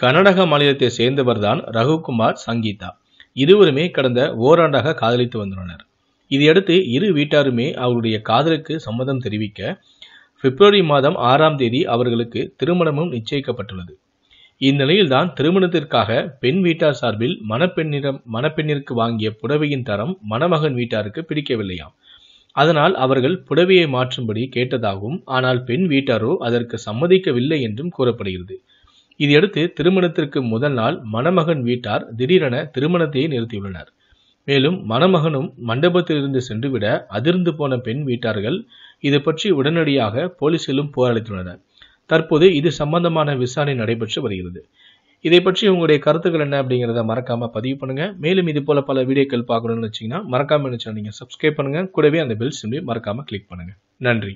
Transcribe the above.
கர்நாடக மாநிலத்தை சேர்ந்தவர்தான் ரகுகுமார் சங்கீதா இருவருமே கடந்த ஓராண்டாக காதலித்து வந்துள்ளனர் இதையடுத்து இரு வீட்டாருமே அவருடைய காதலுக்கு சம்மதம் தெரிவிக்க பிப்ரவரி மாதம் ஆறாம் தேதி அவர்களுக்கு திருமணமும் நிச்சயிக்கப்பட்டுள்ளது இந்நிலையில்தான் திருமணத்திற்காக பெண் வீட்டார் சார்பில் மணப்பெண்ணிடம் மணப்பெண்ணிற்கு வாங்கிய புடவையின் தரம் மணமகன் வீட்டாருக்கு பிடிக்கவில்லையாம் அதனால் அவர்கள் புடவையை மாற்றும்படி கேட்டதாகவும் ஆனால் பெண் வீட்டாரோ அதற்கு சம்மதிக்கவில்லை என்றும் கூறப்படுகிறது இதையடுத்து திருமணத்திற்கு முதல் நாள் மணமகன் வீட்டார் திடீரென திருமணத்தையே நிறுத்தியுள்ளனர் மேலும் மணமகனும் மண்டபத்திலிருந்து சென்றுவிட அதிர்ந்து போன பெண் வீட்டார்கள் இது பற்றி உடனடியாக போலீசிலும் போராளித்துள்ளனர் தற்போது இது சம்பந்தமான விசாரணை நடைபெற்று வருகிறது இதை பற்றி உங்களுடைய கருத்துக்கள் என்ன அப்படிங்கிறத மறக்காம பதிவு பண்ணுங்க மேலும் இது போல பல வீடியோக்கள் பார்க்கணும்னு வச்சீங்கன்னா மறக்காம நினைச்சா நீங்க சப்ஸ்கிரைப் பண்ணுங்க கூடவே அந்த பெல் சிம்பி மறக்காம கிளிக் பண்ணுங்க நன்றி